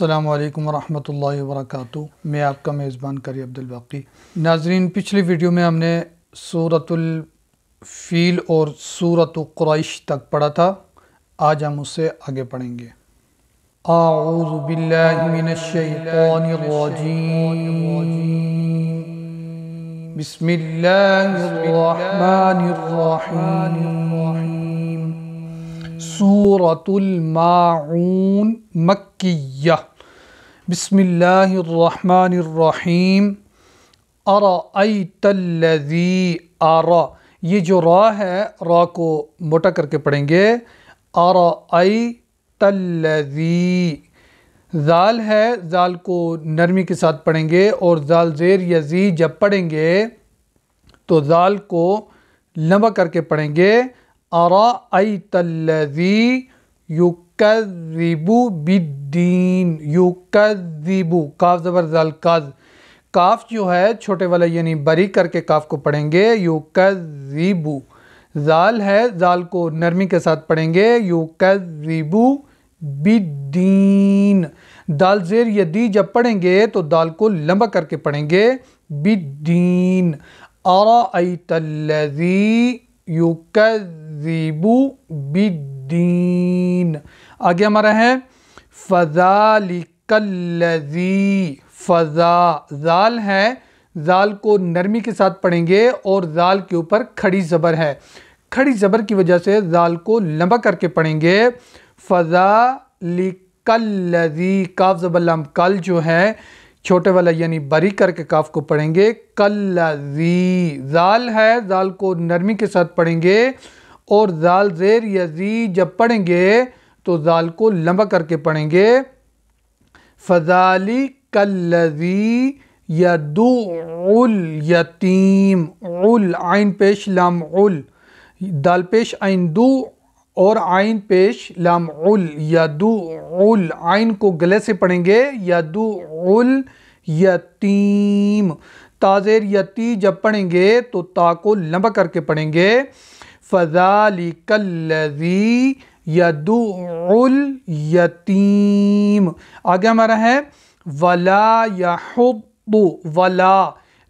अल्लाम वरहमल वर्क मैं आपका मेज़बान करी अब्दुलबाकी नाजरीन पिछली वीडियो में हमने सूरतुल्फ़ील और सूरत क्रैश तक पढ़ा था आज हम उससे आगे पढ़ेंगे बिस्मिल्लाहिर्रहमानिर्रहीम सूरतुलमाऊन मक्या बसमीम अरतलजी आरा ये जो रा है रा को मोटा करके पढ़ेंगे अरतलजी जाल है जाल को नरमी के साथ पढ़ेंगे और जाल जेर यजी जब पढ़ेंगे तो जाल को लंबा करके पढ़ेंगे अराई युकू बिद्दीन युकू काफ ज़बर कज़ काफ जो है छोटे वाला यानी बरी करके काफ को पढ़ेंगे युकू जाल है जाल को नरमी के साथ पढ़ेंगे युकू बिद्दीन दाल जेर यदि जब पढ़ेंगे तो दाल को लंबा करके पढ़ेंगे बिद्दीन अरा युकू बिद्दीन आगे हमारा है फ़जालिकल्लजी फ़जा जाल है जाल को नरमी के साथ पढ़ेंगे और जाल के ऊपर खड़ी ज़बर है खड़ी ज़बर की वजह से जाल को लंबा करके पढ़ेंगे फ़जा लिकल्लजी काफ ज़बर लम कल जो है छोटे वाला यानी बरी करके काफ को पढ़ेंगे कल जाल है जाल को नरमी के साथ पढ़ेंगे और जाल जेर यजी जब पढ़ेंगे तो जाल को लंबा करके पढ़ेंगे फजाली कल्लजी उल यतीम उल आइन पेश लम उल दाल पेश आइन दू और आइन पेश लाम उल यदु उल आइन को गले से पढ़ेंगे यदु उल यतीम ताजेर यती जब पढ़ेंगे तो ताको को लंबा करके पढ़ेंगे फ़जालिकल्लजी यदु उल यतीम आगे हमारा है वला यहबु वला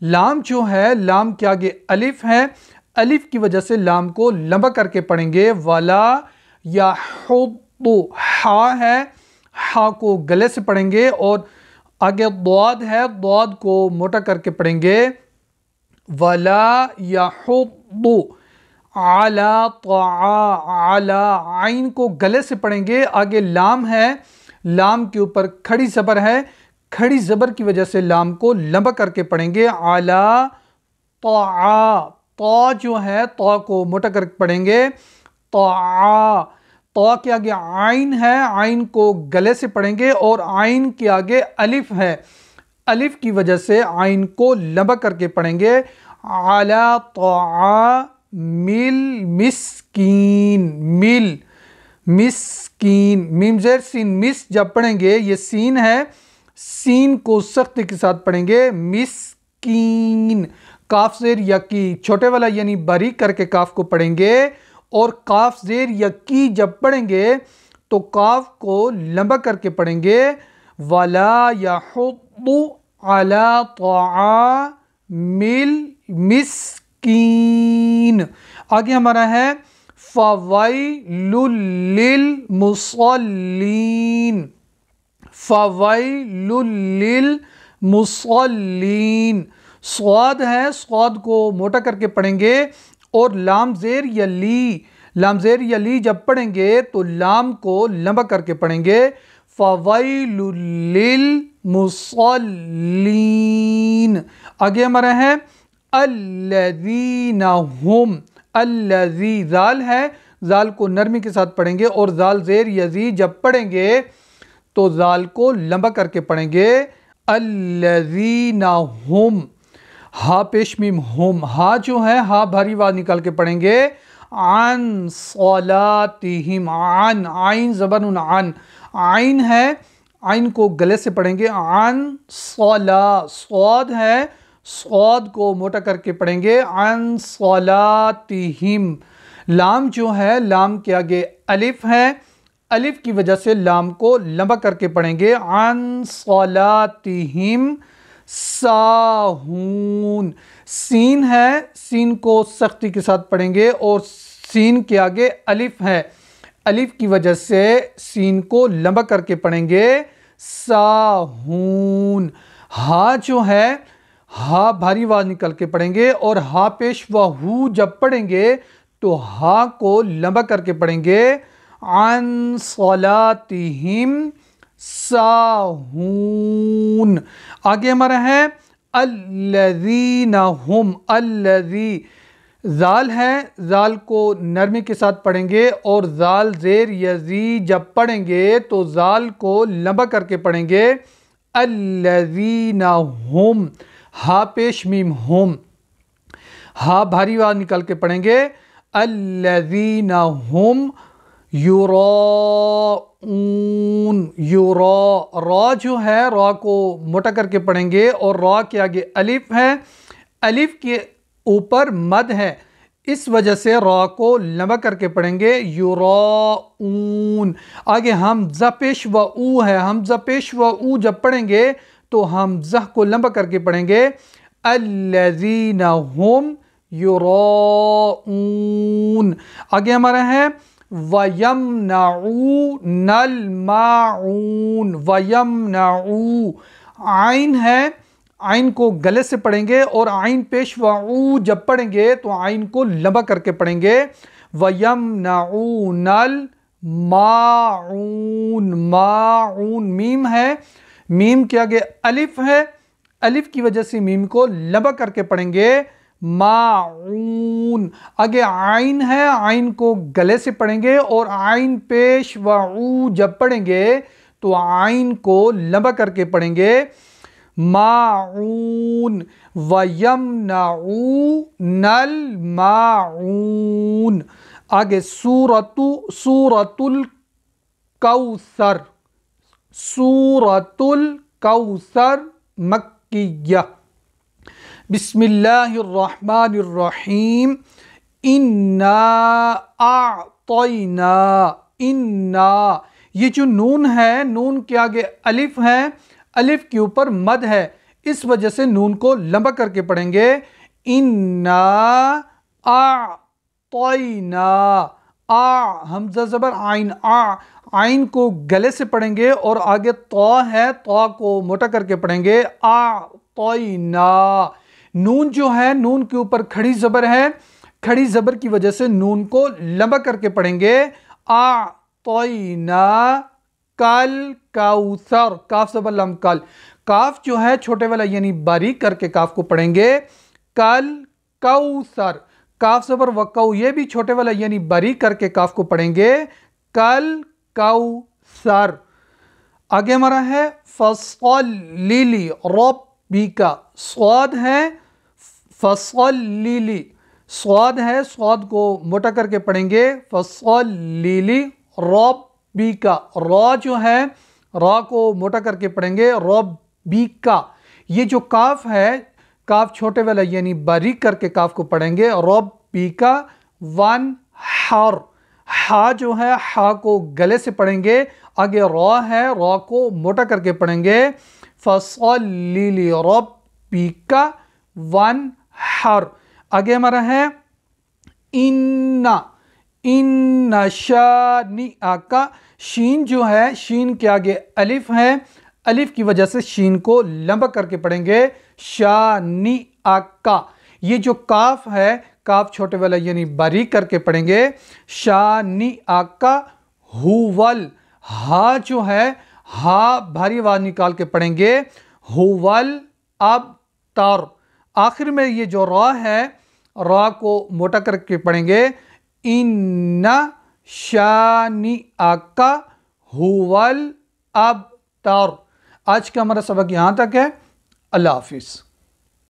लाम जो है लाम के आगे अलिफ है अलिफ की वजह से लाम को लंबा करके पढ़ेंगे वाला या तो हा है हा को गले से पढ़ेंगे और आगे दौद है दौद को मोटा करके पढ़ेंगे वाला या तो आला तो आला आइन को गले से पढ़ेंगे आगे लाम है लाम के ऊपर खड़ी ज़बर है खड़ी ज़बर की वजह से लाम को लंबा करके पढ़ेंगे आला तो आ तो जो है तो को मोटा कर पढ़ेंगे तो आ तो के आगे आइन है आइन को गले से पढ़ेंगे और आइन के आगे अलिफ है अलिफ की वजह से आइन को लबक करके पढ़ेंगे आला तो मिल मिसकीन मिल मिसकीन मिमजर सीन मिस जब पढ़ेंगे ये सीन है सीन को सख्ती के साथ पढ़ेंगे मिसकीन काफ जेर यकी छोटे वाला यानी बारीक करके काफ को पढ़ेंगे और काफ जेर यकी जब पढ़ेंगे तो काफ को लंबा करके पढ़ेंगे वाला या अला मिल मिसकीन आगे हमारा है फ़वाइल मुसलिन फ़वाइल मुसलिन स्वाद है स्वाद को मोटा करके पढ़ेंगे और जेर या ली जेर या ली जब पढ़ेंगे तो लाम को लंबा करके पढ़ेंगे फ़वैल मुसलिन आगे हमारा है अल्लजीना हम अल्लजी जाल है जाल को नरमी के साथ पढ़ेंगे और जाल जेर यजी जब पढ़ेंगे तो जाल को लंबा करके पढ़ेंगे अल्लजीना हम हा पेश मीम होम हा जो है हा भारी वाह निकाल के पढ़ेंगे आन सौलातिम आन आइन जबन आन आइन है आइन को गले से पढ़ेंगे आन सौला सौद है सौद को मोटा करके पढ़ेंगे अन सौलातिम लाम जो है लाम के आगे अलिफ है अलिफ की वजह से लाम को लंबा करके पढ़ेंगे अन सौलातिम साहून सीन है सीन को सख्ती के साथ पढ़ेंगे और सीन के आगे अलिफ है अलिफ की वजह से सीन को लंबा करके पढ़ेंगे साहून हा जो है हा भारी आवाज निकल के पढ़ेंगे और हा पेश व जब पढ़ेंगे तो हा को लंबा करके पढ़ेंगे अन सलातिम साहून आगे हमारा है अल्लजीना हम जाल है जाल को नरमी के साथ पढ़ेंगे और जाल जेर यजी जब पढ़ेंगे तो जाल को लंबा करके पढ़ेंगे अल्लजीना हम हा पेश मीम हम हा भारी वाह निकाल के पढ़ेंगे अल्लजीना हम ऊन युरा रॉ जो है रा को मोटा करके पढ़ेंगे और रॉ के आगे अलिफ है अलिफ के ऊपर मद है इस वजह से रा को लंबा करके पढ़ेंगे यूरोन आगे हम जपेश व ऊ है हम पेश व ऊ जब पढ़ेंगे तो हम जह को लंबा करके पढ़ेंगे अल्लजीना हम ऊन आगे हमारा है वयम नाऊ नल माऊन वयम नाऊ आइन है आइन को गले से पढ़ेंगे और आइन पेश वाऊ जब पढ़ेंगे तो आइन को लबा करके पढ़ेंगे वयम नाऊ नल माऊन माऊन मीम है मीम के आगे अलिफ है अलिफ की वजह से मीम को लबा करके पढ़ेंगे माऊन आगे आइन है आइन को गले से पढ़ेंगे और आइन पेश व ऊ जब पढ़ेंगे तो आइन को लंबा करके पढ़ेंगे माऊन वयम नाऊ नल माऊन आगे सूरतु सूरतुल कौसर सूरतुल कौसर मक्किया बिस्मिल्लाहिर्रहमानिर्रहीम इन्ना आतना इन्ना ये जो नून है नून के आगे अलिफ है अलिफ के ऊपर मद है इस वजह से नून को लंबा करके पढ़ेंगे इन्ना आतना आ हमजा ज़बर आइन आ आइन को गले से पढ़ेंगे और आगे तो है तो को मोटा करके पढ़ेंगे आ तोइना नून जो है नून के ऊपर खड़ी ज़बर है खड़ी ज़बर की वजह से नून को लंबा करके पढ़ेंगे आ तो कल काउसर काफ ज़बर लम कल काफ जो है छोटे वाला यानी बारीक करके काफ को पढ़ेंगे कल काउसर काफ ज़बर वक्ऊ ये भी छोटे वाला यानी बारीक करके काफ को पढ़ेंगे कल काउसर आगे हमारा है फसल लीली रोपी का स्वाद है फसौलीली स्वाद है स्वाद को मोटा करके पढ़ेंगे फसल रौब बी का रॉ जो है रॉ को मोटा करके पढ़ेंगे रौब बी का ये जो काफ है काफ छोटे वाला यानी बारीक करके काफ को पढ़ेंगे रौब बी का वन हार हा जो है हा को गले से पढ़ेंगे आगे रॉ है रॉ को मोटा करके पढ़ेंगे फसल रौब बी का वन हर आगे हमारा है इन्ना इन्ना शानी आका शीन जो है शीन के आगे अलिफ है अलिफ की वजह से शीन को लंबा करके पढ़ेंगे शानी आका ये जो काफ है काफ छोटे वाला यानी बारीक करके पढ़ेंगे शानी आका हुवल हा जो है हा भारी आवाज निकाल के पढ़ेंगे हुवल अब तार आखिर में ये जो रॉ है रॉ को मोटा करके पढ़ेंगे इन शानी आका हुवल अब तार आज का हमारा सबक यहाँ तक है अल्लाह हाफिज़